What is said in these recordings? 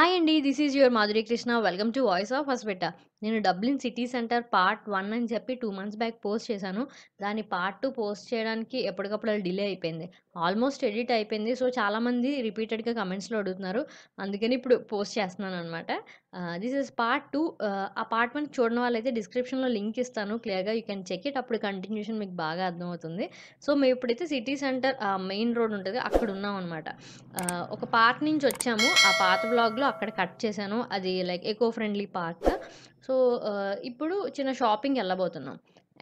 Hi అండి this is your Madhuri Krishna welcome to voice of hospital నేను Dublin city centre part one అని చెప్పి two months back post చేశాను దాని పార్ట్ టూ పోస్ట్ చేయడానికి ఎప్పటికప్పుడు అది డిలే అయిపోయింది ఆల్మోస్ట్ ఎడిట్ అయిపోయింది సో చాలామంది రిపీటెడ్గా కమెంట్స్లో అడుగుతున్నారు అందుకని ఇప్పుడు పోస్ట్ చేస్తున్నాను అనమాట దిస్ ఇస్ పార్ట్ టూ ఆ పార్ట్ వన్ చూడని వాళ్ళైతే డిస్క్రిప్షన్లో లింక్ ఇస్తాను క్లియర్గా యూ కెన్ చెక్ ఇట్ అప్పుడు కంటిన్యూషన్ మీకు బాగా అర్థమవుతుంది సో మేము ఇప్పుడైతే సిటీ సెంటర్ మెయిన్ రోడ్ ఉంటుంది అక్కడ ఉన్నాం అనమాట ఒక పార్క్ నుంచి వచ్చాము ఆ పాత బ్లాగ్లో అక్కడ కట్ చేశాను అది like eco friendly park so ఇప్పుడు చిన్న షాపింగ్కి వెళ్ళబోతున్నాం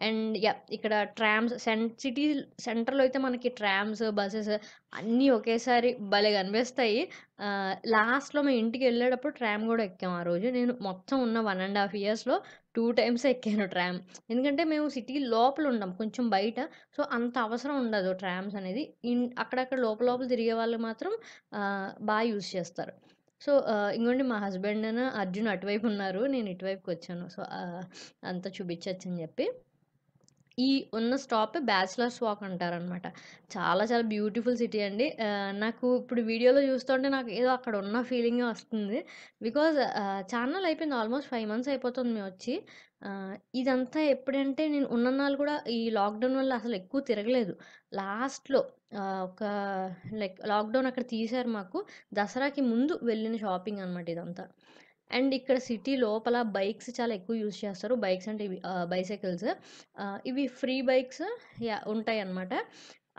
అండ్ యా ఇక్కడ ట్రామ్స్ సెంట్ సిటీ సెంటర్లో అయితే మనకి ట్రామ్స్ బస్సెస్ అన్నీ ఒకేసారి భలే కనిపిస్తాయి లాస్ట్లో మేము ఇంటికి వెళ్ళేటప్పుడు ట్రామ్ కూడా ఎక్కాము ఆ రోజు నేను మొత్తం ఉన్న వన్ అండ్ హాఫ్ ఇయర్స్లో టూ టైమ్స్ ఎక్కాను ట్రామ్ ఎందుకంటే మేము సిటీ లోపల ఉన్నాం కొంచెం బయట సో అంత అవసరం ఉండదు ట్రామ్స్ అనేది అక్కడక్కడ లోపల లోపల తిరిగే వాళ్ళు మాత్రం బాగా యూస్ చేస్తారు సో ఇంకోండి మా హస్బెండ్ అర్జున్ అటువైపు ఉన్నారు నేను ఇటువైపుకి వచ్చాను సో అంతా చూపించవచ్చు అని చెప్పి ఈ ఉన్న స్టాప్ బ్యాచిలర్స్ వాక్ అంటారనమాట చాలా చాలా బ్యూటిఫుల్ సిటీ అండి నాకు ఇప్పుడు వీడియోలో చూస్తుంటే నాకు ఏదో అక్కడ ఉన్న ఫీలింగే వస్తుంది బికాజ్ ఛానల్ అయిపోయింది ఆల్మోస్ట్ ఫైవ్ మంత్స్ అయిపోతుంది మేము వచ్చి ఇదంతా ఎప్పుడంటే నేను ఉన్నన్నాళ్ళు కూడా ఈ లాక్డౌన్ వల్ల అసలు ఎక్కువ తిరగలేదు లాస్ట్లో ఒక లైక్ లాక్డౌన్ అక్కడ తీశారు మాకు దసరాకి ముందు వెళ్ళిన షాపింగ్ అనమాట ఇదంతా అండ్ ఇక్కడ సిటీ లోపల బైక్స్ చాలా ఎక్కువ యూజ్ చేస్తారు బైక్స్ అంటే ఇవి బైసైకిల్స్ ఇవి ఫ్రీ బైక్స్ ఉంటాయి అన్నమాట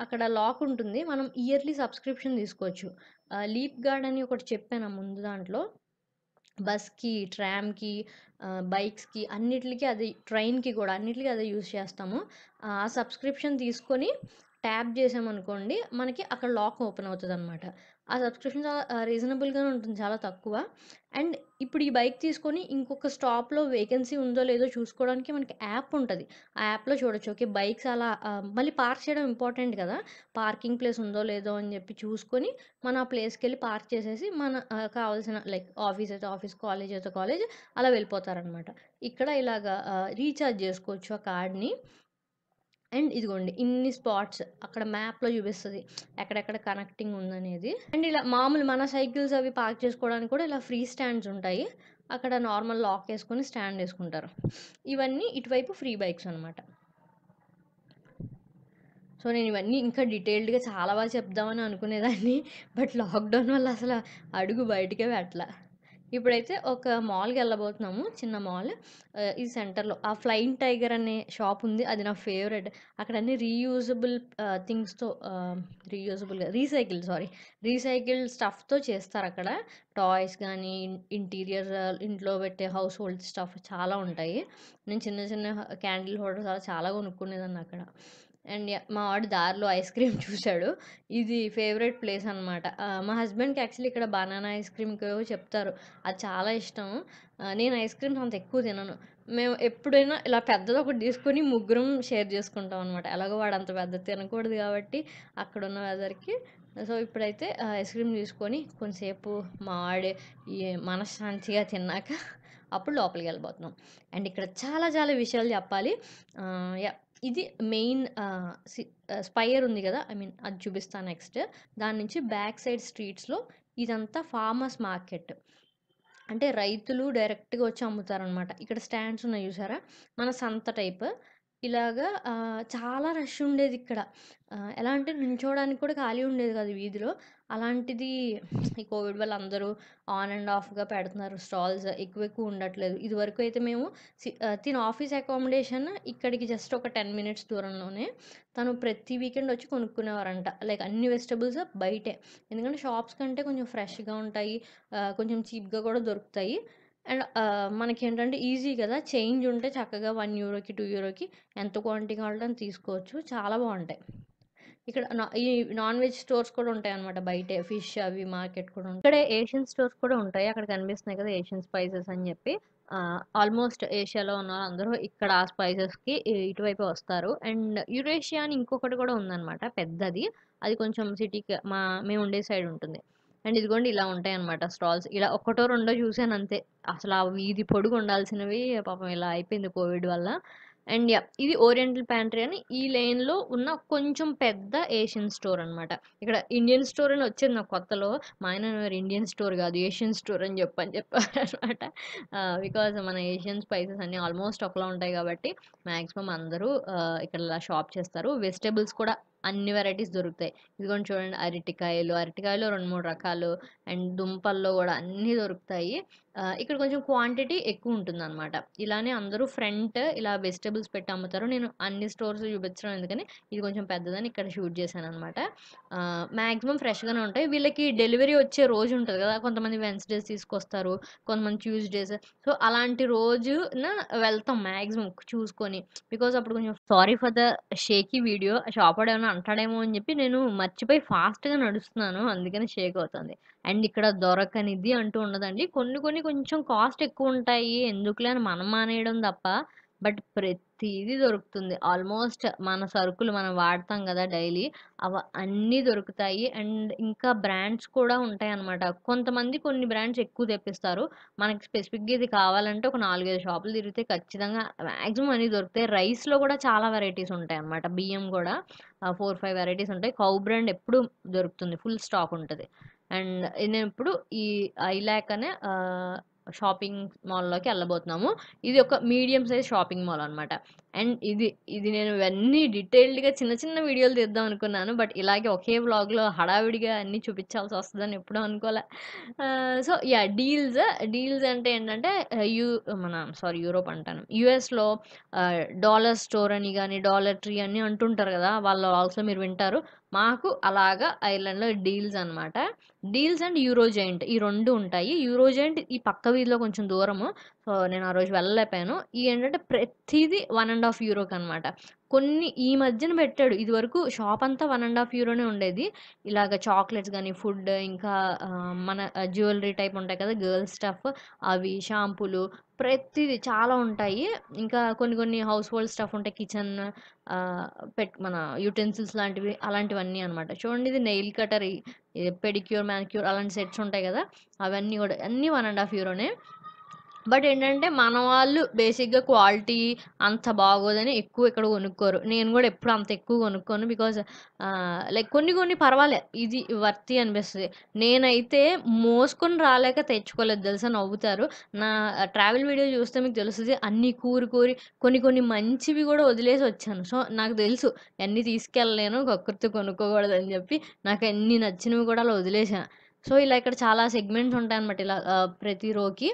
అక్కడ లాక్ ఉంటుంది మనం ఇయర్లీ సబ్స్క్రిప్షన్ తీసుకోవచ్చు లీప్ గార్డ్ అని ఒకటి చెప్పాను ముందు దాంట్లో బస్కి ట్రామ్కి బైక్స్కి అన్నిటికీ అది ట్రైన్కి కూడా అన్నిటికీ అదే యూస్ చేస్తాము ఆ సబ్స్క్రిప్షన్ తీసుకొని ట్యాప్ చేసామనుకోండి మనకి అక్కడ లాక్ ఓపెన్ అవుతుంది అనమాట ఆ సబ్స్క్రిప్షన్ చాలా రీజనబుల్గానే ఉంటుంది చాలా తక్కువ అండ్ ఇప్పుడు ఈ బైక్ తీసుకొని ఇంకొక స్టాప్లో వేకెన్సీ ఉందో లేదో చూసుకోవడానికి మనకి యాప్ ఉంటుంది ఆ యాప్లో చూడొచ్చు ఓకే బైక్స్ అలా మళ్ళీ పార్క్ చేయడం ఇంపార్టెంట్ కదా పార్కింగ్ ప్లేస్ ఉందో లేదో అని చెప్పి చూసుకొని మనం ఆ ప్లేస్కి వెళ్ళి పార్క్ చేసేసి మన కావాల్సిన లైక్ ఆఫీస్ అయితే ఆఫీస్ కాలేజ్ అయితే కాలేజ్ అలా వెళ్ళిపోతారనమాట ఇక్కడ ఇలాగా రీఛార్జ్ చేసుకోవచ్చు ఆ కార్డ్ని అండ్ ఇదిగోండి ఇన్ని స్పాట్స్ అక్కడ మ్యాప్లో చూపిస్తుంది ఎక్కడెక్కడ కనెక్టింగ్ ఉందనేది అండ్ ఇలా మామూలు మన సైకిల్స్ అవి పార్క్ చేసుకోవడానికి కూడా ఇలా ఫ్రీ స్టాండ్స్ ఉంటాయి అక్కడ నార్మల్ లాక్ వేసుకొని స్టాండ్ వేసుకుంటారు ఇవన్నీ ఇటువైపు ఫ్రీ బైక్స్ అనమాట సో నేను ఇవన్నీ ఇంకా డీటెయిల్డ్గా చాలా బాగా చెప్దామని అనుకునేదాన్ని బట్ లాక్డౌన్ వల్ల అసలు అడుగు బయటికే పెట్టలే ఇప్పుడైతే ఒక మాల్కి వెళ్ళబోతున్నాము చిన్న మాల్ ఈ సెంటర్లో ఆ ఫ్లైన్ టైగర్ అనే షాప్ ఉంది అది నా ఫేవరెట్ అక్కడ అన్ని రీయూజబుల్ థింగ్స్తో రీయూజబుల్ రీసైకిల్ సారీ రీసైకిల్ స్టఫ్తో చేస్తారు అక్కడ టాయ్స్ కానీ ఇంటీరియర్ ఇంట్లో పెట్టే హౌస్ హోల్డ్ స్టఫ్ చాలా ఉంటాయి నేను చిన్న చిన్న క్యాండిల్ హోల్డర్స్ అలా చాలా కొనుక్కునేదాన్ని అక్కడ అండ్ మా వాడు దారిలో ఐస్ క్రీమ్ చూశాడు ఇది ఫేవరెట్ ప్లేస్ అనమాట మా హస్బెండ్కి యాక్చువల్లీ ఇక్కడ బనానా ఐస్ క్రీమ్ చెప్తారు అది చాలా ఇష్టం నేను ఐస్ క్రీమ్స్ అంత ఎక్కువ తినను మేము ఎప్పుడైనా ఇలా పెద్దది ఒకటి తీసుకొని ముగ్గురం షేర్ చేసుకుంటాం అనమాట ఎలాగో వాడు అంత పెద్ద తినకూడదు కాబట్టి అక్కడ ఉన్న వెదర్కి సో ఇప్పుడైతే ఐస్ క్రీమ్ తీసుకొని కొంతసేపు ఈ మనశ్శాంతిగా తిన్నాక అప్పుడు లోపలికి వెళ్ళిపోతున్నాం అండ్ ఇక్కడ చాలా చాలా విషయాలు చెప్పాలి ఇది మెయిన్ స్పైర్ ఉంది కదా ఐ మీన్ అది చూపిస్తాను నెక్స్ట్ దాని నుంచి బ్యాక్ సైడ్ స్ట్రీట్స్లో ఇదంతా ఫార్మర్స్ మార్కెట్ అంటే రైతులు డైరెక్ట్గా వచ్చి అమ్ముతారనమాట ఇక్కడ స్టాండ్స్ ఉన్నాయి చూసారా మన సంత టైప్ ఇలాగా చాలా రష్ ఉండేది ఇక్కడ ఎలా అంటే నిల్చోవడానికి కూడా ఖాళీ ఉండేది కాదు వీధిలో అలాంటిది ఈ కోవిడ్ వల్ల అందరూ ఆన్ అండ్ ఆఫ్గా పెడుతున్నారు స్టాల్స్ ఎక్కువ ఎక్కువ ఉండట్లేదు ఇదివరకు అయితే మేము తిన ఆఫీస్ అకామిడేషన్ ఇక్కడికి జస్ట్ ఒక టెన్ మినిట్స్ దూరంలోనే తను ప్రతి వీకెండ్ వచ్చి కొనుక్కునేవారంట లైక్ అన్ని వెజిటబుల్స్ బయటే ఎందుకంటే షాప్స్ కంటే కొంచెం ఫ్రెష్గా ఉంటాయి కొంచెం చీప్గా కూడా దొరుకుతాయి అండ్ మనకి ఏంటంటే ఈజీ కదా చేంజ్ ఉంటే చక్కగా వన్ యూరోకి టూ యూరోకి ఎంత క్వాంటిటీ కావాలంటే అంత తీసుకోవచ్చు చాలా బాగుంటాయి ఇక్కడ ఈ నాన్ వెజ్ స్టోర్స్ కూడా ఉంటాయి అనమాట బయట ఫిష్ అవి మార్కెట్ కూడా ఉంటాయి ఇక్కడ ఏషియన్ స్టోర్స్ కూడా ఉంటాయి అక్కడ కనిపిస్తున్నాయి కదా ఏషియన్ స్పైసెస్ అని చెప్పి ఆల్మోస్ట్ ఏషియాలో ఉన్న అందరూ ఇక్కడ ఆ స్పైసెస్కి ఇటువైపు వస్తారు అండ్ యురేషియా అని ఇంకొకటి కూడా ఉందన్నమాట పెద్దది అది కొంచెం సిటీకి మా మేము ఉండే సైడ్ ఉంటుంది అండ్ ఇదిగోండి ఇలా ఉంటాయి అనమాట స్టాల్స్ ఇలా ఒకటో రెండో చూసాను అంతే అసలు ఆ వీధి పొడుగు ఉండాల్సినవి పాపం ఇలా అయిపోయింది కోవిడ్ వల్ల అండ్ యా ఇది ఓరియంటల్ ప్యాంట్రీ అని ఈ లైన్లో ఉన్న కొంచెం పెద్ద ఏషియన్ స్టోర్ అనమాట ఇక్కడ ఇండియన్ స్టోర్ అని వచ్చింది నాకు కొత్తలో మా ఆయన ఇండియన్ స్టోర్ కాదు ఏషియన్ స్టోర్ అని చెప్పని చెప్పారనమాట బికాజ్ మన ఏషియన్ స్పైసెస్ అన్నీ ఆల్మోస్ట్ ఒకలా ఉంటాయి కాబట్టి మ్యాక్సిమం అందరూ ఇక్కడ షాప్ చేస్తారు వెజిటేబుల్స్ కూడా అన్ని వెరైటీస్ దొరుకుతాయి ఇదిగోండి చూడండి అరటికాయలు అరటికాయలు రెండు మూడు రకాలు అండ్ దుంపల్లో కూడా అన్నీ దొరుకుతాయి ఇక్కడ కొంచెం క్వాంటిటీ ఎక్కువ ఉంటుంది అనమాట ఇలానే అందరూ ఫ్రంట్ ఇలా వెజిటబుల్స్ పెట్టి అమ్ముతారు నేను అన్ని స్టోర్స్ చూపించడం ఎందుకని ఇది కొంచెం పెద్దదని ఇక్కడ షూట్ చేశాను అనమాట మ్యాక్సిమం ఫ్రెష్గానే ఉంటాయి వీళ్ళకి డెలివరీ వచ్చే రోజు ఉంటుంది కదా కొంతమంది వెన్స్డేస్ తీసుకొస్తారు కొంతమంది ట్యూస్డేస్ సో అలాంటి రోజున వెళ్తాం మ్యాక్సిమం చూసుకొని బికాస్ అప్పుడు కొంచెం sorry for the shaky video shop ఏమైనా అంటాడేమో అని చెప్పి నేను మర్చిపోయి ఫాస్ట్గా నడుస్తున్నాను అందుకని షేక్ అవుతుంది అండ్ ఇక్కడ దొరకనిది అంటూ ఉండదండి కొన్ని కొన్ని కొంచెం కాస్ట్ ఎక్కువ ఉంటాయి ఎందుకులే అని మనం మానేయడం తప్ప బట్ ప్రతిదీ దొరుకుతుంది ఆల్మోస్ట్ మన సరుకులు మనం వాడతాం కదా డైలీ అవి అన్నీ దొరుకుతాయి అండ్ ఇంకా బ్రాండ్స్ కూడా ఉంటాయి అనమాట కొంతమంది కొన్ని బ్రాండ్స్ ఎక్కువ తెప్పిస్తారు మనకి స్పెసిఫిక్గా ఇది కావాలంటే ఒక నాలుగైదు షాపులు తిరిగితే ఖచ్చితంగా మ్యాక్సిమం అన్నీ దొరుకుతాయి రైస్లో కూడా చాలా వెరైటీస్ ఉంటాయి అనమాట బియ్యం కూడా ఫోర్ ఫైవ్ వెరైటీస్ ఉంటాయి కౌ బ్రాండ్ ఎప్పుడు దొరుకుతుంది ఫుల్ స్టాక్ ఉంటుంది అండ్ నేను ఇప్పుడు ఈ ఐ ల్యాక్ అనే షాపింగ్ మాల్లోకి వెళ్ళబోతున్నాము ఇది ఒక మీడియం సైజ్ షాపింగ్ మాల్ అనమాట అండ్ ఇది ఇది నేను ఇవన్నీ డీటెయిల్డ్గా చిన్న చిన్న వీడియోలు తీద్దాం అనుకున్నాను బట్ ఇలాగే ఒకే బ్లాగ్లో హడావిడిగా అన్నీ చూపించాల్సి వస్తుందని ఎప్పుడూ అనుకోలే సో యా డీల్స్ డీల్స్ అంటే ఏంటంటే యూ మన సారీ యూరోప్ అంటాను యూఎస్లో డాలర్ స్టోర్ అని కానీ డాలర్ ట్రీ అని అంటుంటారు కదా వాళ్ళ ఆల్సో మీరు వింటారు మాకు అలాగా ఐర్లాండ్లో డీల్స్ అనమాట డీల్స్ అండ్ యూరో ఈ రెండు ఉంటాయి యూరో ఈ పక్క వీధిలో కొంచెం దూరము నేను ఆ రోజు వెళ్ళలేకపోయాను ఈ ఏంటంటే ప్రతిదీ వన్ అండ్ హాఫ్ యూరోకి అనమాట కొన్ని ఈ మధ్యన పెట్టాడు ఇది వరకు షాప్ అంతా వన్ అండ్ హాఫ్ యూరోనే ఉండేది ఇలాగ చాక్లెట్స్ కానీ ఫుడ్ ఇంకా మన జ్యువెలరీ టైప్ ఉంటాయి కదా గర్ల్స్ స్టఫ్ అవి షాంపూలు ప్రతిది చాలా ఉంటాయి ఇంకా కొన్ని కొన్ని హౌస్ హోల్డ్ స్టఫ్ ఉంటాయి కిచెన్ పెట్ మన యూటెన్సిల్స్ లాంటివి అలాంటివన్నీ అనమాట చూడండి ఇది నెయిల్ కటర్ పెడిక్యూర్ మ్యాన్క్యూర్ అలాంటి సెట్స్ ఉంటాయి కదా అవన్నీ కూడా అన్నీ వన్ అండ్ హాఫ్ యూరోనే బట్ ఏంటంటే మన వాళ్ళు బేసిక్గా క్వాలిటీ అంత బాగోదని ఎక్కువ ఇక్కడ కొనుక్కోరు నేను కూడా ఎప్పుడు అంత ఎక్కువ కొనుక్కోను బికాజ్ లైక్ కొన్ని కొన్ని పర్వాలేదు ఇది వర్తి అనిపిస్తుంది నేనైతే మోసుకొని రాలేక తెచ్చుకోలేదు తెలుసా నవ్వుతారు నా ట్రావెల్ వీడియో చూస్తే మీకు తెలుస్తుంది అన్నీ కూరి కూరి కొన్ని కొన్ని మంచివి కూడా వదిలేసి వచ్చాను సో నాకు తెలుసు అన్నీ తీసుకెళ్ళలేను ఒక్కరితో అని చెప్పి నాకు అన్ని నచ్చినవి కూడా అలా వదిలేసాను సో ఇలా ఇక్కడ చాలా సెగ్మెంట్స్ ఉంటాయన్నమాట ఇలా ప్రతి రోకి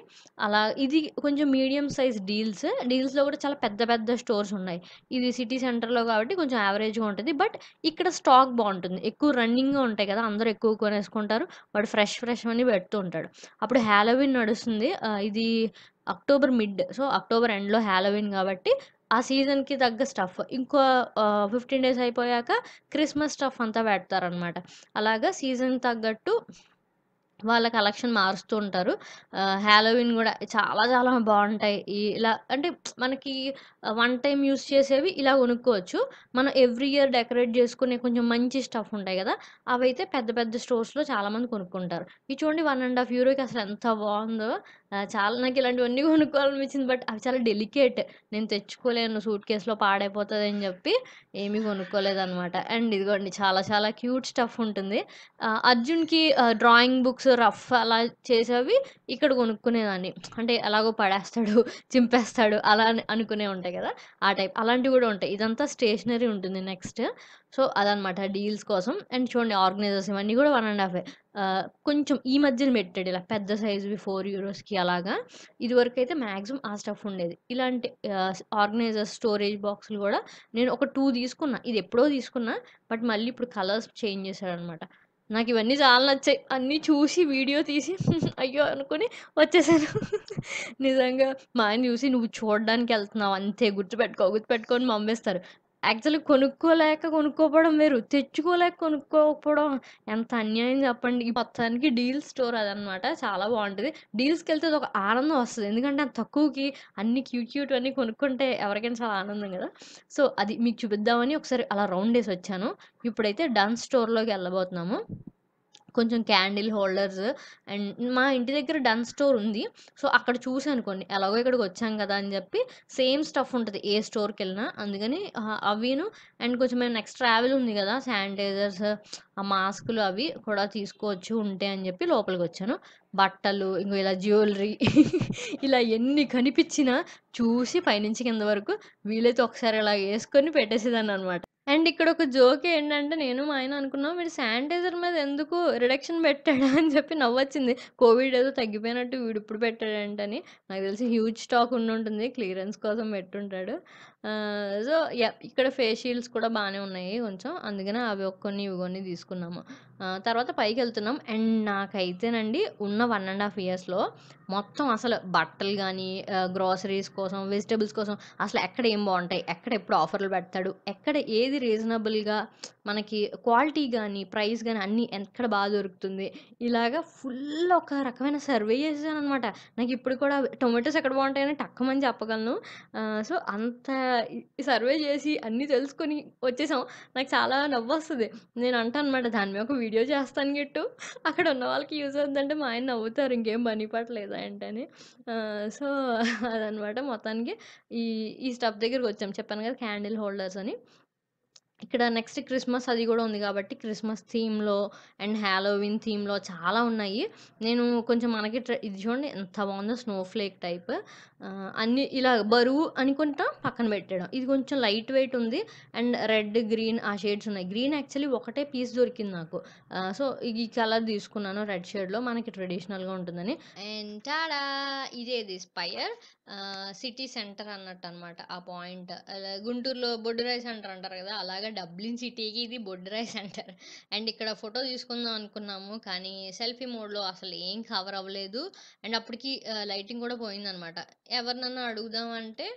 అలా ఇది కొంచెం మీడియం సైజ్ డీల్స్ డీల్స్లో కూడా చాలా పెద్ద పెద్ద స్టోర్స్ ఉన్నాయి ఇది సిటీ సెంటర్లో కాబట్టి కొంచెం యావరేజ్గా ఉంటుంది బట్ ఇక్కడ స్టాక్ బాగుంటుంది ఎక్కువ రన్నింగ్గా ఉంటాయి కదా అందరూ ఎక్కువ కొనేసుకుంటారు వాడు ఫ్రెష్ ఫ్రెష్ అని పెడుతూ ఉంటాడు అప్పుడు హ్యాలోవిన్ నడుస్తుంది ఇది అక్టోబర్ మిడ్ సో అక్టోబర్ ఎండ్లో హ్యాలోవిన్ కాబట్టి ఆ సీజన్కి తగ్గ స్టఫ్ ఇంకో ఫిఫ్టీన్ డేస్ అయిపోయాక క్రిస్మస్ స్టఫ్ అంతా పెడతారనమాట అలాగా సీజన్ తగ్గట్టు వాళ్ళ కలెక్షన్ మారుస్తూ ఉంటారు హ్యాలోవిన్ కూడా చాలా చాలా బాగుంటాయి ఇలా అంటే మనకి వన్ టైం యూస్ చేసేవి ఇలా కొనుక్కోవచ్చు మనం ఎవ్రీ ఇయర్ డెకరేట్ చేసుకునే కొంచెం మంచి స్టఫ్ ఉంటాయి కదా అవైతే పెద్ద పెద్ద స్టోర్స్లో చాలామంది కొనుక్కుంటారు ఇవి చూడండి వన్ అండ్ హాఫ్ యూరోకి అసలు ఎంత బాగుందో చాలా నాకు ఇలాంటివన్నీ కొనుక్కోవాలనిపించింది బట్ అవి చాలా డెలికేట్ నేను తెచ్చుకోలేను సూట్ కేసులో పాడైపోతుంది అని చెప్పి ఏమీ అనమాట అండ్ ఇదిగోండి చాలా చాలా క్యూట్ స్టఫ్ ఉంటుంది అర్జున్కి డ్రాయింగ్ బుక్స్ రఫ్ అలా చేసేవి ఇక్కడ కొనుక్కునేదాన్ని అంటే ఎలాగో పడేస్తాడు చింపేస్తాడు అలా అనుకునే ఉంటాయి కదా ఆ టైప్ అలాంటివి కూడా ఉంటాయి ఇదంతా స్టేషనరీ ఉంటుంది నెక్స్ట్ సో అదనమాట డీల్స్ కోసం అండ్ చూడండి ఆర్గనైజర్స్ ఇవన్నీ కూడా వన్ అండ్ హాఫ్ కొంచెం ఈ మధ్యన పెట్టాడు ఇలా పెద్ద సైజువి ఫోర్ యూరోస్కి అలాగా వరకు అయితే మ్యాక్సిమం ఆ స్టఫ్ ఉండేది ఇలాంటి ఆర్గనైజర్స్ స్టోరేజ్ బాక్సులు కూడా నేను ఒక టూ తీసుకున్నా ఇది ఎప్పుడో తీసుకున్నా బట్ మళ్ళీ ఇప్పుడు కలర్స్ చేంజ్ చేశాడనమాట నాకు ఇవన్నీ చాలా నచ్చాయి అన్నీ చూసి వీడియో తీసి అయ్యో అనుకుని వచ్చేసాను నిజంగా మా ఆయన చూసి నువ్వు చూడడానికి వెళ్తున్నావు అంతే గుర్తుపెట్టుకో గుర్తుపెట్టుకొని మమ్మేస్తారు యాక్చువల్లీ కొనుక్కోలేక కొనుక్కోపోవడం వేరు తెచ్చుకోలేక కొనుక్కోకపోవడం ఎంత అన్యాయం చెప్పండి ఈ మొత్తానికి డీల్ స్టోర్ అదనమాట చాలా బాగుంటుంది డీల్స్కి వెళ్తే ఒక ఆనందం వస్తుంది ఎందుకంటే అంత తక్కువకి అన్ని క్యూట్ క్యూట్ అన్ని కొనుక్కుంటే ఎవరికైనా చాలా ఆనందం కదా సో అది మీకు చూపిద్దామని ఒకసారి అలా రౌండ్ వేసి వచ్చాను ఇప్పుడైతే డాన్స్ స్టోర్లోకి వెళ్ళబోతున్నాము కొంచెం క్యాండిల్ హోల్డర్స్ అండ్ మా ఇంటి దగ్గర డన్ స్టోర్ ఉంది సో అక్కడ చూసి అనుకోండి ఎలాగో ఇక్కడికి వచ్చాం కదా అని చెప్పి సేమ్ స్టఫ్ ఉంటుంది ఏ స్టోర్కి వెళ్ళినా అందుకని అవిను అండ్ కొంచెం మేము నెక్స్ట్ ట్రావెల్ ఉంది కదా శానిటైజర్స్ ఆ మాస్కులు అవి కూడా తీసుకోవచ్చు ఉంటే అని చెప్పి లోపలికి వచ్చాను బట్టలు ఇంకో ఇలా జ్యువెలరీ ఇలా ఎన్ని కనిపించినా చూసి పైనుంచి కింద వరకు వీలైతే ఒకసారి ఇలా వేసుకొని పెట్టేసేదాన్ని అనమాట అండ్ ఇక్కడ ఒక జోక్ ఏంటంటే, నేను మా ఆయన అనుకున్నాం, "వీడు శానిటైజర్ మీద ఎందుకు రిడక్షన్ పెట్టాడు అని చెప్పి నవ్వొచ్చింది. కోవిడ్ ఏదో తగ్గిపోయినట్టు వీడు ఇప్పుడు పెట్టాడంటని. నాకు తెలిసి హ్యూజ్ స్టాక్ ఉండుంటుంది. క్లియరెన్స్ కోసం పెట్టుంటాడు. సో ఇక్కడ ఫేషియల్స్ కూడా బాగానే ఉన్నాయి కొంచెం. అందుకనే అవి ఒక కొన్ని, ఇవి కొన్ని తీసుకున్నాము. తర్వాత పైకి వెళ్తున్నాం అండ్ నాకైతేనండి ఉన్న వన్ అండ్ హాఫ్ ఇయర్స్‌లో మొత్తం అసలు బట్టలు కానీ గ్రాసరీస్ కోసం వెజిటబుల్స్ కోసం అసలు ఎక్కడ ఏం బాగుంటాయి ఎక్కడ ఎప్పుడు ఆఫర్లు పెడతాడు ఎక్కడ ఏది రీజనబుల్గా మనకి క్వాలిటీ కానీ ప్రైస్ కానీ అన్నీ ఎక్కడ బాగా దొరుకుతుంది ఇలాగా ఫుల్ ఒక రకమైన సర్వే చేసాను అనమాట నాకు ఇప్పుడు కూడా టొమాటోస్ ఎక్కడ బాగుంటాయని టక్కమని చెప్పగలను సో అంత సర్వే చేసి అన్నీ తెలుసుకొని వచ్చేసాం నాకు చాలా నవ్వు వస్తుంది నేను అంటాను అనమాట దాని మీద ఒక వీడియో చేస్తాను గిట్టు అక్కడ ఉన్న వాళ్ళకి యూజ్ అవుతుందంటే మా ఆయన నవ్వుతారు ఇంకేం పని పట్టలేదు ఏంటని సో అదనమాట మొత్తానికి ఈ ఈ స్టఫ్ దగ్గరికి వచ్చాం చెప్పాను కదా క్యాండిల్ హోల్డర్స్ అని ఇక్కడ నెక్స్ట్ క్రిస్మస్ అది కూడా ఉంది కాబట్టి క్రిస్మస్ థీమ్లో అండ్ హ్యాలోవిన్ థీమ్లో చాలా ఉన్నాయి నేను కొంచెం మనకి ఇది చూడండి ఎంత బాగుందో స్నో ఫ్లేక్ టైప్ అన్ని ఇలా బరువు అనుకుంటా పక్కన పెట్టడం ఇది కొంచెం లైట్ వెయిట్ ఉంది అండ్ రెడ్ గ్రీన్ ఆ షేడ్స్ ఉన్నాయి గ్రీన్ యాక్చువల్లీ ఒకటే పీస్ దొరికింది నాకు సో ఈ కలర్ తీసుకున్నాను రెడ్ షేడ్లో మనకి ట్రెడిషనల్గా ఉంటుందని అండ్ టాడా ఇదే ఇది స్పైర్ సిటీ సెంటర్ అన్నట్టు అనమాట ఆ పాయింట్ గుంటూరులో రైస్ సెంటర్ అంటారు కదా అలాగే బాగా డబ్లిన్ ఇచ్చి టీకి ఇది బొడ్డు రైస్ అంటారు అండ్ ఇక్కడ ఫోటో తీసుకుందాం అనుకున్నాము కానీ సెల్ఫీ మోడ్లో అసలు ఏం కవర్ అవ్వలేదు అండ్ అప్పటికి లైటింగ్ కూడా పోయిందనమాట ఎవరినన్నా అడుగుదామంటే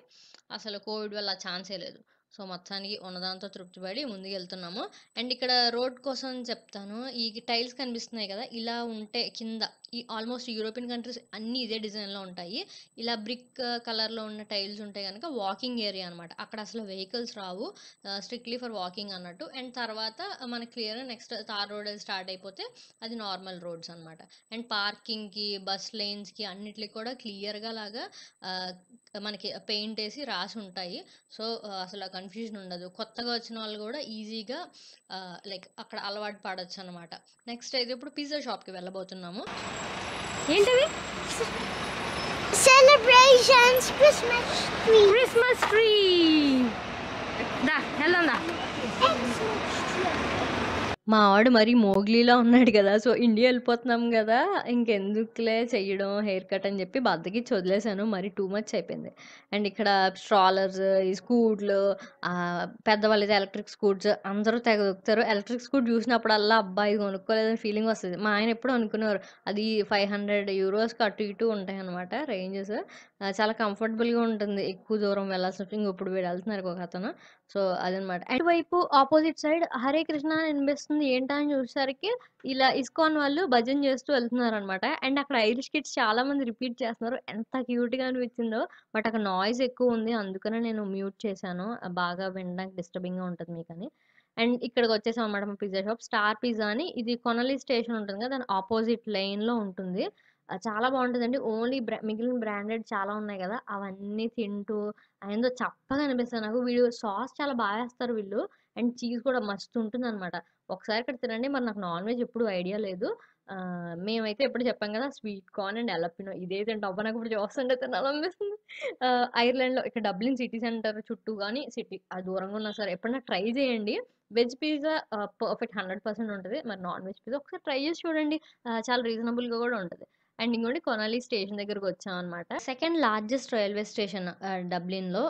అసలు కోవిడ్ వల్ల ఛాన్సే లేదు సో మొత్తానికి ఉన్నదాంతో తృప్తిపడి ముందుకు వెళ్తున్నాము అండ్ ఇక్కడ రోడ్ కోసం చెప్తాను ఈ టైల్స్ కనిపిస్తున్నాయి కదా ఇలా ఉంటే కింద ఈ ఆల్మోస్ట్ యూరోపియన్ కంట్రీస్ అన్నీ ఇదే డిజైన్లో ఉంటాయి ఇలా బ్రిక్ కలర్లో ఉన్న టైల్స్ ఉంటాయి కనుక వాకింగ్ ఏరియా అనమాట అక్కడ అసలు వెహికల్స్ రావు స్ట్రిక్ట్లీ ఫర్ వాకింగ్ అన్నట్టు అండ్ తర్వాత మన clear next tar road start అయిపోతే అది నార్మల్ రోడ్స్ అనమాట అండ్ పార్కింగ్కి బస్ లైన్స్కి అన్నిటికి కూడా క్లియర్గా లాగా మనకి పెయింట్ వేసి రాసి ఉంటాయి సో అసలు కన్ఫ్యూజన్ ఉండదు కొత్తగా వచ్చిన వాళ్ళు కూడా ఈజీగా లైక్ అక్కడ అలవాటు పడవచ్చు అనమాట నెక్స్ట్ అయితే ఇప్పుడు పిజ్జా షాప్కి వెళ్ళబోతున్నాము Yentavi? Celebrations, Christmas tree. Christmas tree. Da, hello, da. మా ఆవిడ మరి మోగ్లీలో ఉన్నాడు కదా సో ఇండియా వెళ్ళిపోతున్నాం కదా ఇంకెందుకులే చేయడం హెయిర్ కట్ అని చెప్పి బద్దకి చదిలేశాను మరి టూ మచ్ అయిపోయింది అండ్ ఇక్కడ స్ట్రాలర్స్ ఈ స్కూట్లు పెద్దవాళ్ళది ఎలక్ట్రిక్ స్కూట్స్ అందరూ తెగ దొక్కుతారు ఎలక్ట్రిక్ స్కూట్ చూసినప్పుడు అల్లా అబ్బాయి కొనుక్కోలేదని ఫీలింగ్ వస్తుంది మా ఆయన ఎప్పుడు అనుకున్నారు అది ఫైవ్ హండ్రెడ్ యూరోస్కి అటు ఇటు ఉంటాయి అనమాట రేంజెస్ చాలా కంఫర్టబుల్గా ఉంటుంది ఎక్కువ దూరం వెళ్ళాల్సిన వచ్చి ఇప్పుడు వీడు వెళ్తున్నారు ఒక అతను సో అదనమాట అండ్ వైపు ఆపోజిట్ సైడ్ హరే కృష్ణ అని అనిపిస్తుంది ఏంటా అని చూసేసరికి ఇలా ఇస్కాన్ వాళ్ళు భజన చేస్తూ వెళ్తున్నారు అనమాట అండ్ అక్కడ ఐరిష్ కిట్స్ చాలా మంది రిపీట్ చేస్తున్నారు ఎంత క్యూట్గా అనిపించిందో బట్ అక్కడ నాయిస్ ఎక్కువ ఉంది అందుకనే నేను మ్యూట్ చేశాను బాగా వినడానికి డిస్టర్బింగ్గా ఉంటుంది మీకని అండ్ ఇక్కడికి వచ్చేసాం అనమాట మా పిజ్జా షాప్ స్టార్ పిజ్జా అని ఇది కొనలి స్టేషన్ ఉంటుంది కదా దాని ఆపోజిట్ లైన్లో ఉంటుంది చాలా బాగుంటుందండి ఓన్లీ బ్రా మిగిలిన బ్రాండెడ్ చాలా ఉన్నాయి కదా అవన్నీ తింటూ అదేందో చప్పగా అనిపిస్తుంది నాకు వీడు సాస్ చాలా బాగా వేస్తారు వీళ్ళు అండ్ చీజ్ కూడా మస్తు ఉంటుంది అనమాట ఒకసారి ఇక్కడ తినండి మరి నాకు నాన్ వెజ్ ఎప్పుడు ఐడియా లేదు మేమైతే ఎప్పుడు చెప్పాం కదా స్వీట్ కార్న్ అండ్ ఎలపినో ఇదే తింటాం నాకు ఇప్పుడు చూస్తుంటే తినాలనిపిస్తుంది ఐర్లాండ్లో ఇక్కడ డబ్లిన్ సిటీ సెంటర్ చుట్టూ కానీ సిటీ ఆ దూరంగా ఉన్నా సరే ఎప్పుడైనా ట్రై చేయండి veg pizza perfect hundred percent ఉంటుంది మరి నాన్ వెజ్ పిజ్జా ఒకసారి ట్రై చేసి చూడండి చాలా రీజనబుల్గా కూడా ఉంటుంది అండ్ ఇంకోటి కొనాలి స్టేషన్ దగ్గరకు వచ్చాం అనమాట సెకండ్ లార్జెస్ట్ రైల్వే స్టేషన్ లో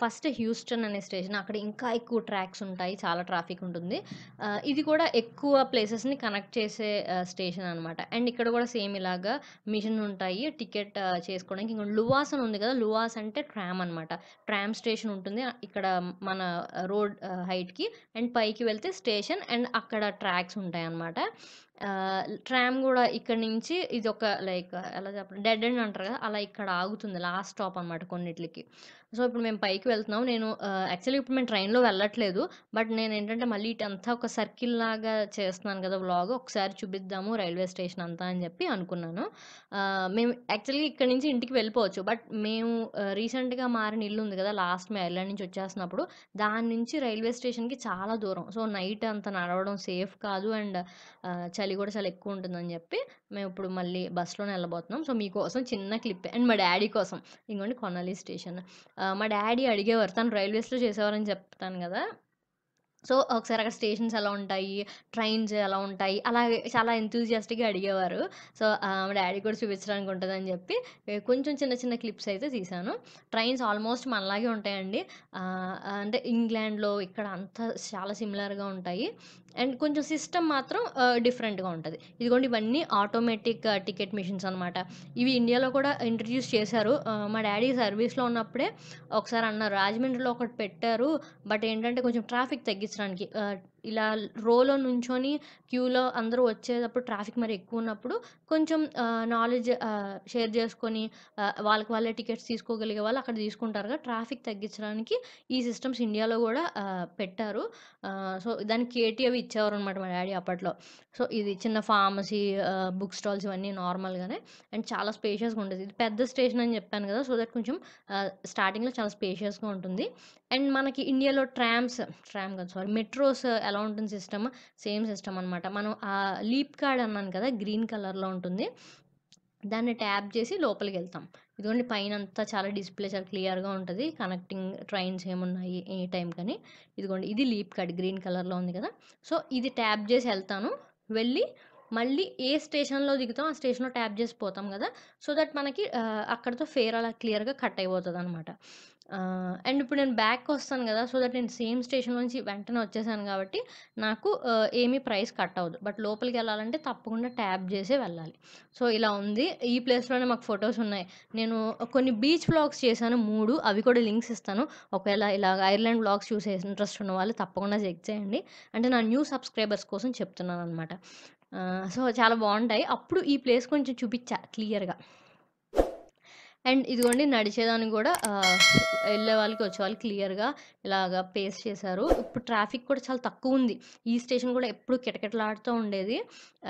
ఫస్ట్ హ్యూస్టన్ అనే స్టేషన్ అక్కడ ఇంకా ఎక్కువ ట్రాక్స్ ఉంటాయి చాలా ట్రాఫిక్ ఉంటుంది ఇది కూడా ఎక్కువ ప్లేసెస్ని కనెక్ట్ చేసే స్టేషన్ అనమాట అండ్ ఇక్కడ కూడా సేమ్ ఇలాగా మిషన్ ఉంటాయి టికెట్ చేసుకోవడానికి ఇంకా లువాస్ అని ఉంది కదా లువాస్ అంటే ట్రామ్ అనమాట ట్రామ్ స్టేషన్ ఉంటుంది ఇక్కడ మన రోడ్ హైట్కి అండ్ పైకి వెళ్తే స్టేషన్ అండ్ అక్కడ ట్రాక్స్ ఉంటాయి అనమాట ట్రామ్ కూడా ఇక్కడ నుంచి ఇది ఒక లైక్ ఎలా చెప్పాలి డెడ్ ఎండ్ అంటారు కదా అలా ఇక్కడ ఆగుతుంది లాస్ట్ స్టాప్ అనమాట కొన్నిటికి సో ఇప్పుడు మేము పైకి వెళ్తున్నాం నేను యాక్చువల్లీ ఇప్పుడు మేము ట్రైన్లో వెళ్ళట్లేదు బట్ నేను ఏంటంటే మళ్ళీ ఇటంతా ఒక సర్కిల్ లాగా చేస్తున్నాను కదా వ్లాగ్ ఒకసారి చూపిద్దాము రైల్వే స్టేషన్ అంతా అని చెప్పి అనుకున్నాను మేము యాక్చువల్లీ ఇక్కడ నుంచి ఇంటికి వెళ్ళిపోవచ్చు బట్ మేము రీసెంట్గా మారిన ఇల్లు ఉంది కదా లాస్ట్ మేము ఐర్లాండ్ నుంచి వచ్చేస్తున్నప్పుడు దాని నుంచి రైల్వే స్టేషన్కి చాలా దూరం సో నైట్ అంత నడవడం సేఫ్ కాదు అండ్ చలి కూడా చాలా ఎక్కువ ఉంటుందని చెప్పి మేము ఇప్పుడు మళ్ళీ బస్సులోనే వెళ్ళబోతున్నాం సో మీకోసం చిన్న క్లిప్ అండ్ మా డాడీ కోసం ఇంకోండి కొనాలి స్టేషన్ మా డాడీ అడిగేవారు తను రైల్వేస్లో చేసేవారని చెప్తాను కదా సో ఒకసారి అక్కడ స్టేషన్స్ ఎలా ఉంటాయి ట్రైన్స్ ఎలా ఉంటాయి అలా చాలా ఎంతూజియాస్టిక్గా అడిగేవారు సో మా డాడీ కూడా చూపించడానికి ఉంటుందని చెప్పి కొంచెం చిన్న చిన్న క్లిప్స్ అయితే తీశాను ట్రైన్స్ ఆల్మోస్ట్ మనలాగే ఉంటాయండి అంటే ఇంగ్లాండ్లో ఇక్కడ అంతా చాలా సిమిలర్గా ఉంటాయి అండ్ కొంచెం సిస్టమ్ మాత్రం డిఫరెంట్గా ఉంటుంది ఇదిగోండి ఇవన్నీ ఆటోమేటిక్ టికెట్ మిషన్స్ అనమాట ఇవి ఇండియాలో కూడా ఇంట్రడ్యూస్ చేశారు మా డాడీ సర్వీస్లో ఉన్నప్పుడే ఒకసారి అన్నారు రాజమండ్రిలో ఒకటి పెట్టారు బట్ ఏంటంటే కొంచెం ట్రాఫిక్ తగ్గించడానికి ఇలా రోలో నుంచొని క్యూలో అందరూ వచ్చేటప్పుడు ట్రాఫిక్ మరి ఎక్కువ ఉన్నప్పుడు కొంచెం నాలెడ్జ్ షేర్ చేసుకొని వాళ్ళకి వాళ్ళే టికెట్స్ తీసుకోగలిగే వాళ్ళు అక్కడ తీసుకుంటారు కదా ట్రాఫిక్ తగ్గించడానికి ఈ సిస్టమ్స్ ఇండియాలో కూడా పెట్టారు సో దానికి కేటీఎవి ఇచ్చేవారు అనమాట మా డాడీ అప్పట్లో సో ఇది చిన్న ఫార్మసీ బుక్ స్టాల్స్ ఇవన్నీ నార్మల్గానే అండ్ చాలా స్పేషియస్గా ఉంటుంది ఇది పెద్ద స్టేషన్ అని చెప్పాను కదా సో దట్ కొంచెం స్టార్టింగ్లో చాలా స్పేషియస్గా ఉంటుంది అండ్ మనకి ఇండియాలో ట్రామ్స్ ట్రామ్ కదా సారీ మెట్రోస్ ఎలా ఎలా ఉంటుంది సిస్టమ్ సేమ్ సిస్టమ్ అనమాట మనం ఆ లీప్ కార్డ్ అన్నాను కదా గ్రీన్ కలర్లో ఉంటుంది దాన్ని ట్యాప్ చేసి లోపలికి వెళ్తాం ఇదిగోండి పైన అంతా చాలా డిస్ప్లే చాలా క్లియర్గా ఉంటుంది కనెక్టింగ్ ట్రైన్స్ ఏమున్నాయి ఏ టైం కానీ ఇదిగోండి ఇది లీప్ కార్డ్ గ్రీన్ కలర్లో ఉంది కదా సో ఇది ట్యాప్ చేసి వెళ్తాను వెళ్ళి మళ్ళీ ఏ స్టేషన్లో దిగుతాం ఆ స్టేషన్లో ట్యాప్ చేసి పోతాం కదా సో దట్ మనకి అక్కడితో ఫేర్ అలా క్లియర్గా కట్ అయిపోతుంది అనమాట అండ్ ఇప్పుడు నేను బ్యాక్ వస్తాను కదా సో దట్ నేను సేమ్ స్టేషన్ నుంచి వెంటనే వచ్చేసాను కాబట్టి నాకు ఏమీ ప్రైస్ కట్ అవ్వదు బట్ లోపలికి వెళ్ళాలంటే తప్పకుండా ట్యాప్ చేసే వెళ్ళాలి సో ఇలా ఉంది ఈ ప్లేస్లోనే మాకు ఫొటోస్ ఉన్నాయి నేను కొన్ని బీచ్ బ్లాగ్స్ చేశాను మూడు అవి కూడా లింక్స్ ఇస్తాను ఒకవేళ ఇలా ఐర్లాండ్ బ్లాగ్స్ చూసే ఇంట్రెస్ట్ ఉన్న వాళ్ళు తప్పకుండా చెక్ చేయండి అంటే నా న్యూ సబ్స్క్రైబర్స్ కోసం చెప్తున్నాను అనమాట సో చాలా బాగుంటాయి అప్పుడు ఈ ప్లేస్ కొంచెం చూపించా క్లియర్గా అండ్ ఇదిగోండి నడిచేదానికి కూడా వెళ్ళే వాళ్ళకి వచ్చే వాళ్ళు క్లియర్గా ఇలాగా పేస్ చేశారు ఇప్పుడు ట్రాఫిక్ కూడా చాలా తక్కువ ఉంది ఈ స్టేషన్ కూడా ఎప్పుడు కిటకిటలాడుతూ ఉండేది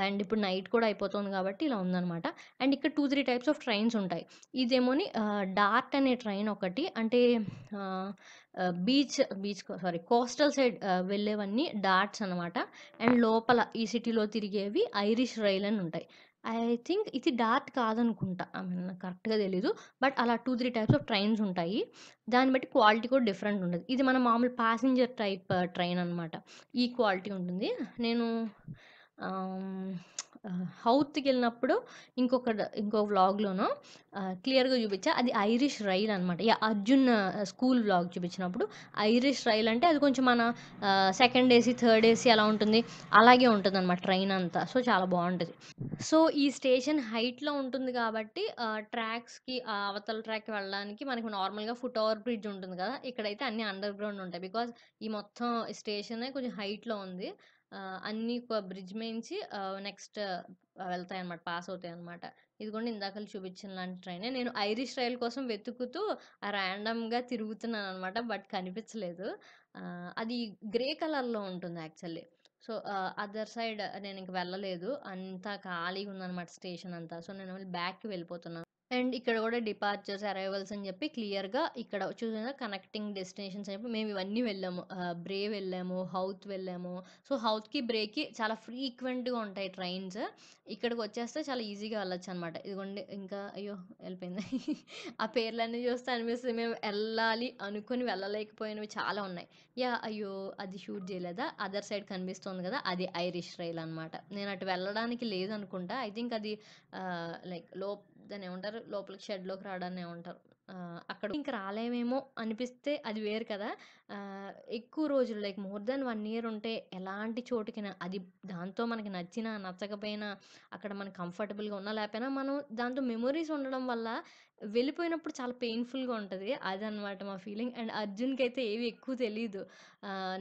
అండ్ ఇప్పుడు నైట్ కూడా అయిపోతుంది కాబట్టి ఇలా ఉందనమాట అండ్ ఇక్కడ two three types of trains ఉంటాయి ఇదేమోని డార్ట్ అనే ట్రైన్ ఒకటి అంటే beach beach sorry coastal side వెళ్ళేవన్నీ డార్ట్స్ అనమాట అండ్ లోపల ఈ సిటీలో తిరిగేవి ఐరిష్ రైల్ అని ఉంటాయి ఐ థింక్ ఇది డార్ట్ కాదనుకుంటా ఐ మీన్ నాకు కరెక్ట్గా తెలీదు బట్ అలా two three types of trains ఉంటాయి దాన్ని బట్టి క్వాలిటీ కూడా డిఫరెంట్ ఉంటుంది ఇది మన మామూలు ప్యాసింజర్ టైప్ ట్రైన్ అనమాట ఈ క్వాలిటీ ఉంటుంది నేను హౌత్కి వెళ్ళినప్పుడు ఇంకొక ఇంకో వ్లాగ్లోనూ క్లియర్గా చూపించా అది ఐరిష్ రైల్ అనమాట యా అర్జున్ స్కూల్ వ్లాగ్ చూపించినప్పుడు ఐరిష్ రైల్ అంటే అది కొంచెం మన సెకండ్ ఏసీ థర్డ్ ఏసీ అలా ఉంటుంది అలాగే ఉంటుంది అనమాట ట్రైన్ అంతా సో చాలా బాగుంటుంది సో ఈ స్టేషన్ హైట్లో ఉంటుంది కాబట్టి ట్రాక్స్కి అవతల ట్రాక్కి వెళ్ళడానికి మనకి నార్మల్గా ఫుట్ ఓవర్ బ్రిడ్జ్ ఉంటుంది కదా ఇక్కడైతే అన్ని అండర్ గ్రౌండ్ ఉంటాయి బికాజ్ ఈ మొత్తం స్టేషన్ కొంచెం హైట్లో ఉంది అన్నీ బ్రిడ్జ్ మేయించి నెక్స్ట్ వెళ్తాయి అనమాట పాస్ అవుతాయి అనమాట ఇది కూడా ఇందాక చూపించిన లాంటి ట్రైనే నేను ఐరిష్ రైల్ కోసం వెతుకుతూ ర్యాండమ్గా తిరుగుతున్నాను అనమాట బట్ కనిపించలేదు అది గ్రే కలర్లో ఉంటుంది యాక్చువల్లీ సో అదర్ సైడ్ నేను ఇంక వెళ్ళలేదు అంతా ఖాళీగా ఉందన్నమాట స్టేషన్ అంతా సో నేను బ్యాక్కి వెళ్ళిపోతున్నాను అండ్ ఇక్కడ కూడా డిపార్చర్స్ అరైవల్స్ అని చెప్పి క్లియర్గా ఇక్కడ చూసిన కనెక్టింగ్ డెస్టినేషన్స్ అని చెప్పి మేము ఇవన్నీ వెళ్ళాము బ్రే వెళ్ళాము హౌత్ వెళ్ళాము సో హౌత్కి బ్రేక్కి చాలా ఫ్రీక్వెంట్గా ఉంటాయి ట్రైన్స్ ఇక్కడికి వచ్చేస్తే చాలా ఈజీగా వెళ్ళొచ్చు అనమాట ఇదిగోండి ఇంకా అయ్యో వెళ్ళిపోయింది ఆ పేర్లన్నీ చూస్తే అనిపిస్తుంది మేము వెళ్ళాలి అనుకుని వెళ్ళలేకపోయినవి చాలా ఉన్నాయి యా అయ్యో అది షూట్ చేయలేదా అదర్ సైడ్ కనిపిస్తుంది కదా అది ఐరిష్ రైల్ అనమాట నేను అటు వెళ్ళడానికి లేదనుకుంటా ఐ థింక్ అది లైక్ లో దాన్ని ఉంటారు లోపలికి షెడ్లోకి రావడాన్ని ఉంటారు అక్కడ ఇంకా రాలేమేమో అనిపిస్తే అది వేరు కదా ఎక్కువ రోజులు like more than one year ఉంటే ఎలాంటి చోటుకైనా అది దాంతో మనకి నచ్చినా నచ్చకపోయినా అక్కడ మనం కంఫర్టబుల్గా ఉన్నా లేకపోయినా మనం దాంతో మెమొరీస్ ఉండడం వల్ల వెళ్ళిపోయినప్పుడు చాలా పెయిన్ఫుల్గా ఉంటుంది అదనమాట మా ఫీలింగ్ అండ్ అర్జున్కి అయితే ఏవి ఎక్కువ తెలియదు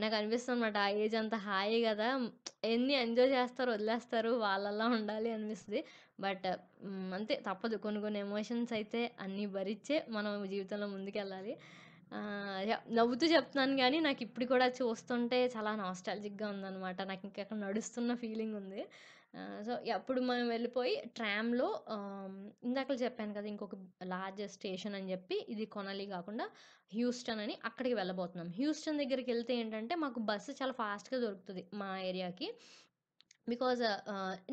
నాకు అనిపిస్తుంది అనమాట ఆ ఏజ్ అంత హాయి కదా ఎన్ని ఎంజాయ్ చేస్తారు వదిలేస్తారు వాళ్ళలా ఉండాలి అనిపిస్తుంది బట్ అంతే తప్పదు కొన్ని కొన్ని ఎమోషన్స్ అయితే అన్నీ భరించే మనం జీవితంలో ముందుకెళ్ళాలి నవ్వుతూ చెప్తున్నాను కానీ నాకు ఇప్పుడు కూడా చూస్తుంటే చాలా నాస్టాలజిక్గా ఉందన్నమాట నాకు ఇంకా అక్కడ నడుస్తున్న ఫీలింగ్ ఉంది సో అప్పుడు మనం వెళ్ళిపోయి ట్రామ్లో ఇందాక చెప్పాను కదా ఇంకొక లార్జెస్ట్ స్టేషన్ అని చెప్పి ఇది కొనలి కాకుండా హ్యూస్టన్ అని అక్కడికి వెళ్ళబోతున్నాం హ్యూస్టన్ దగ్గరికి వెళ్తే ఏంటంటే మాకు బస్సు చాలా ఫాస్ట్గా దొరుకుతుంది మా ఏరియాకి బికాజ్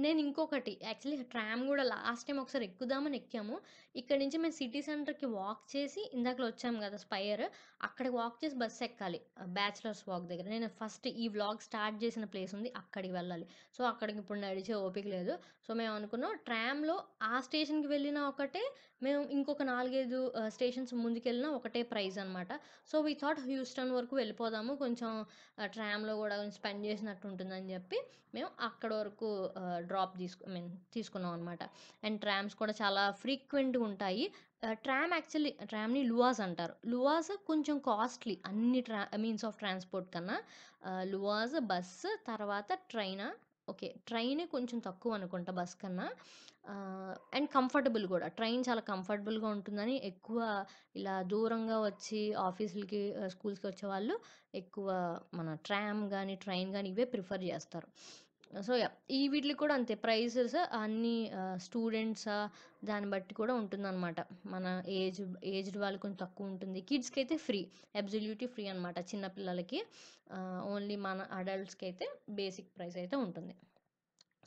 నేను ఇంకొకటి యాక్చువల్లీ ట్రామ్ కూడా లాస్ట్ టైం ఒకసారి ఎక్కుదామని ఎక్కాము ఇక్కడ నుంచి మేము సిటీ సెంటర్కి వాక్ చేసి ఇందాకలో వచ్చాము కదా స్పైర్ అక్కడికి వాక్ చేసి బస్ ఎక్కాలి బ్యాచిలర్స్ వాక్ దగ్గర నేను ఫస్ట్ ఈ వ్లాగ్ స్టార్ట్ చేసిన ప్లేస్ ఉంది అక్కడికి వెళ్ళాలి సో అక్కడికి ఇప్పుడు నడిచే ఓపిక లేదు సో మేము అనుకున్నాం ట్రామ్లో ఆ స్టేషన్కి వెళ్ళిన ఒకటే మేము ఇంకొక నాలుగైదు స్టేషన్స్ ముందుకెళ్ళినా ఒకటే ప్రైజ్ అనమాట సో వీ థాట్ హ్యూస్టన్ వరకు వెళ్ళిపోదాము కొంచెం ట్రామ్లో కూడా కొంచెం స్పెండ్ చేసినట్టు ఉంటుందని చెప్పి మేము అక్కడ వరకు డ్రాప్ తీసుకు మీన్ తీసుకున్నాం అనమాట అండ్ ట్రామ్స్ కూడా చాలా ఫ్రీక్వెంట్గా ఉంటాయి ట్రామ్ యాక్చువల్లీ ట్రామ్ని లువాస్ అంటారు లువాస్ కొంచెం కాస్ట్లీ అన్ని ట్రా మీన్స్ ఆఫ్ ట్రాన్స్పోర్ట్ కన్నా లువాస్ బస్సు తర్వాత ట్రైన్ ఓకే ట్రైనే కొంచెం తక్కువ అనుకుంటా బస్ కన్నా అండ్ కంఫర్టబుల్ కూడా ట్రైన్ చాలా కంఫర్టబుల్గా ఉంటుందని ఎక్కువ ఇలా దూరంగా వచ్చి ఆఫీసులకి స్కూల్స్కి వచ్చే వాళ్ళు ఎక్కువ మన ట్రామ్ కానీ ట్రైన్ కానీ ఇవే ప్రిఫర్ చేస్తారు సో యా ఈ వీటికి కూడా అంతే ప్రైజెస్ అన్ని స్టూడెంట్స్ దాన్ని బట్టి కూడా ఉంటుందన్నమాట మన ఏజ్ ఏజ్డ్ వాళ్ళు కొంచెం తక్కువ ఉంటుంది కిడ్స్కి అయితే ఫ్రీ అబ్జల్యూటీ ఫ్రీ అనమాట చిన్నపిల్లలకి ఓన్లీ మన అడల్ట్స్కి అయితే బేసిక్ ప్రైస్ అయితే ఉంటుంది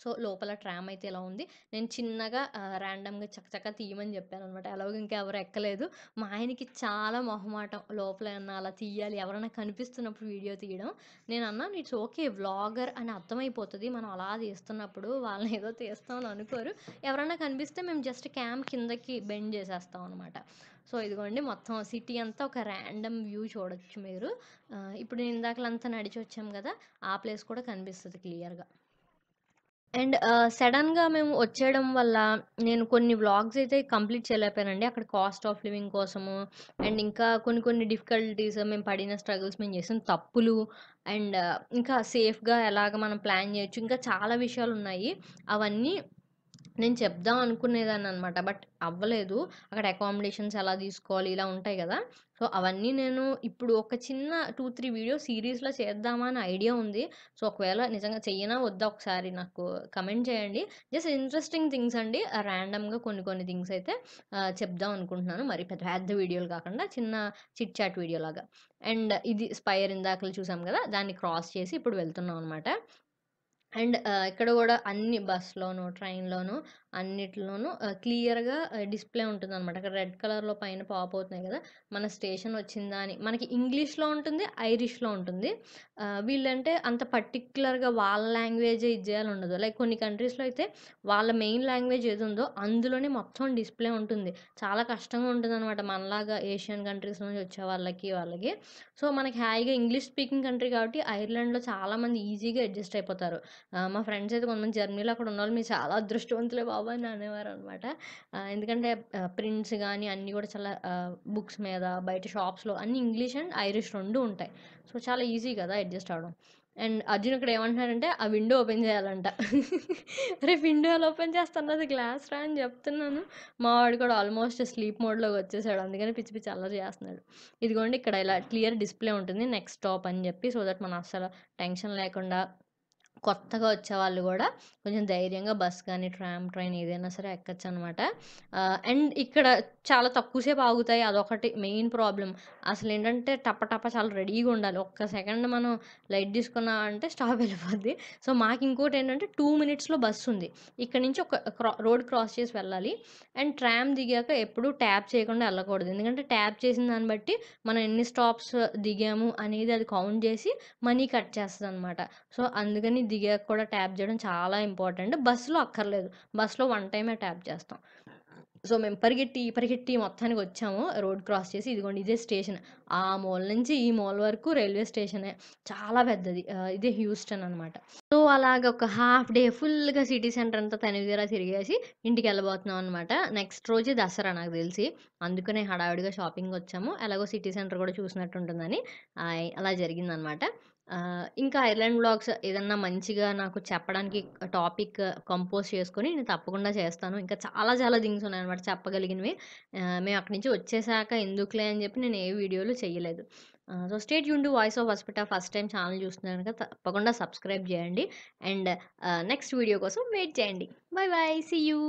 సో లోపల ట్రామ్ అయితే ఇలా ఉంది నేను చిన్నగా ర్యాండమ్గా చక్కచక్క తీయమని చెప్పాను అనమాట అలాగే ఇంకా ఎవరు ఎక్కలేదు మా ఆయనకి చాలా మొహమాటం లోపల ఏమన్నా అలా తీయాలి ఎవరైనా కనిపిస్తున్నప్పుడు వీడియో తీయడం నేను అన్నాను ఇట్స్ ఓకే వ్లాగర్ అని అర్థమైపోతుంది మనం అలా తీస్తున్నప్పుడు వాళ్ళని ఏదో తీస్తామని అనుకోరు ఎవరైనా కనిపిస్తే మేము జస్ట్ క్యామ్ కిందకి బెండ్ చేసేస్తాం అనమాట సో ఇదిగోండి మొత్తం సిటీ అంతా ఒక ర్యాండమ్ వ్యూ చూడొచ్చు మీరు ఇప్పుడు నేను ఇందాకలంతా నడిచి వచ్చాము కదా ఆ ప్లేస్ కూడా కనిపిస్తుంది క్లియర్గా అండ్ సడన్‌గా మేము వచ్చేయడం వల్ల, నేను కొన్ని వ్లాగ్స్ అయితే కంప్లీట్ చేయలేకపోయానండి. అక్కడ కాస్ట్ ఆఫ్ లివింగ్ కోసము, అండ్ ఇంకా కొన్ని కొన్ని డిఫికల్టీస్ మేము పడిన స్ట్రగుల్స్, మేము చేసిన తప్పులు, అండ్ ఇంకా సేఫ్‌గా ఎలాగ మనం ప్లాన్ చేయొచ్చు, ఇంకా చాలా విషయాలు ఉన్నాయి అవన్నీ నేను చెప్దాం అనుకునేదాన్ని అనమాట బట్ అవ్వలేదు అక్కడ అకామిడేషన్స్ ఎలా తీసుకోవాలి ఇలా ఉంటాయి కదా సో అవన్నీ నేను ఇప్పుడు ఒక చిన్న టూ త్రీ వీడియో సిరీస్లో చేద్దామా అని ఐడియా ఉంది సో ఒకవేళ నిజంగా చెయ్యనా వద్దా ఒకసారి నాకు కమెంట్ చేయండి జస్ట్ ఇంట్రెస్టింగ్ థింగ్స్ అండి ర్యాండమ్గా కొన్ని కొన్ని థింగ్స్ అయితే చెప్దాం అనుకుంటున్నాను మరి పెద్ద పెద్ద వీడియోలు కాకుండా చిన్న చిట్ చాట్ వీడియో లాగా అండ్ ఇది స్పైర్ ఇందాకలు చూసాం కదా దాన్ని క్రాస్ చేసి ఇప్పుడు వెళ్తున్నాం అనమాట అండ్ ఇక్కడ కూడా అన్ని బస్లోనూ ట్రైన్లోనూ అన్నిటిలోనూ క్లియర్గా డిస్ప్లే ఉంటుంది అనమాట అక్కడ రెడ్ కలర్లో పైన పాప్ అవుతున్నాయి కదా మన స్టేషన్ వచ్చిందా అని మనకి ఇంగ్లీష్లో ఉంటుంది ఐరిష్లో ఉంటుంది వీళ్ళంటే అంత పర్టిక్యులర్గా వాళ్ళ లాంగ్వేజ్ ఇది చేయాలి లైక్ కొన్ని కంట్రీస్లో అయితే వాళ్ళ మెయిన్ లాంగ్వేజ్ ఏది ఉందో అందులోనే మొత్తం డిస్ప్లే ఉంటుంది చాలా కష్టంగా ఉంటుంది అనమాట మనలాగా ఏషియన్ కంట్రీస్ నుంచి వచ్చే వాళ్ళకి వాళ్ళకి సో మనకి హాయిగా ఇంగ్లీష్ స్పీకింగ్ కంట్రీ కాబట్టి ఐర్లాండ్లో చాలామంది ఈజీగా అడ్జస్ట్ అయిపోతారు మా ఫ్రెండ్స్ అయితే కొంతమంది జర్నీలో అక్కడ ఉన్న వాళ్ళు మీరు చాలా అదృష్టవంతులే బాబు బాబు అనేవారు అనమాట ఎందుకంటే ప్రింట్స్ కానీ అన్నీ కూడా చాలా బుక్స్ మీద బయట షాప్స్లో అన్ని ఇంగ్లీష్ అండ్ ఐరిష్ రెండు ఉంటాయి సో చాలా ఈజీ కదా అడ్జస్ట్ అవడం అండ్ అర్జున్ ఇక్కడ ఏమంటున్నాడంటే ఆ విండో ఓపెన్ చేయాలంట రేపు విండో ఎలా ఓపెన్ చేస్తాను అది గ్లాస్ రా అని చెప్తున్నాను మా వాడు కూడా ఆల్మోస్ట్ స్లీప్ మోడ్లోకి వచ్చేసాడు అందుకని పిచ్చి పిచ్చి అల్లరి చేస్తున్నాడు ఇదిగోండి ఇక్కడ ఇలా క్లియర్ డిస్ప్లే ఉంటుంది నెక్స్ట్ టాప్ అని చెప్పి సో దట్ మనం అసలు టెన్షన్ లేకుండా కొత్తగా వచ్చే వాళ్ళు కూడా కొంచెం ధైర్యంగా బస్ కానీ ట్రామ్ ట్రైన్ ఏదైనా సరే ఎక్కచ్చు అనమాట అండ్ ఇక్కడ చాలా తక్కువసేపు ఆగుతాయి అదొకటి మెయిన్ ప్రాబ్లం అసలు ఏంటంటే టప్ప టప్ప చాలా రెడీగా ఉండాలి ఒక్క సెకండ్ మనం లైట్ తీసుకున్నా అంటే స్టాప్ వెళ్ళిపోద్ది సో మాకు ఇంకోటి ఏంటంటే టూ మినిట్స్లో బస్సు ఉంది ఇక్కడ నుంచి ఒక రోడ్ క్రాస్ చేసి వెళ్ళాలి అండ్ ట్రామ్ దిగాక ఎప్పుడు ట్యాప్ చేయకుండా వెళ్ళకూడదు ఎందుకంటే ట్యాప్ చేసిన దాన్ని బట్టి మనం ఎన్ని స్టాప్స్ దిగాము అనేది అది కౌంట్ చేసి మనీ కట్ చేస్తుంది అనమాట సో అందుకని దిగాక కూడా ట్యాప్ చేయడం చాలా ఇంపార్టెంట్ బస్సులో అక్కర్లేదు బస్సులో వన్ టైమే ట్యాప్ చేస్తాం సో మేము పరిగెట్టి పరిగెట్టి మొత్తానికి వచ్చాము రోడ్ క్రాస్ చేసి ఇదిగోండి ఇదే స్టేషన్ ఆ మూల నుంచి ఈ మూల వరకు రైల్వే స్టేషనే చాలా పెద్దది ఇదే హ్యూస్టన్ అనమాట సో అలాగ ఒక హాఫ్ డే ఫుల్గా సిటీ సెంటర్ అంతా తనివిగా తిరిగేసి ఇంటికి వెళ్ళబోతున్నాం అనమాట నెక్స్ట్ రోజే దసరా నాకు తెలిసి అందుకనే హడావిడిగా షాపింగ్ వచ్చాము ఎలాగో సిటీ సెంటర్ కూడా చూసినట్టు ఉంటుందని అలా జరిగిందనమాట ఇంకా ఐర్లాండ్ బ్లాగ్స్ ఏదన్నా మంచిగా నాకు చెప్పడానికి టాపిక్ కంపోజ్ చేసుకొని నేను తప్పకుండా చేస్తాను. ఇంకా చాలా చాలా థింగ్స్ ఉన్నాయన్నమాట చెప్పగలిగినవి. మేము అక్కడి నుంచి వచ్చేసాక ఎందుకులే అని చెప్పి నేను ఏ వీడియోలు చేయలేదు. సో స్టేట్ యూన్ voice of hospital first time channel చూస్తున్నాను కనుక తప్పకుండా సబ్స్క్రైబ్ చేయండి. అండ్ నెక్స్ట్ వీడియో కోసం వెయిట్ చేయండి. Bye bye see you.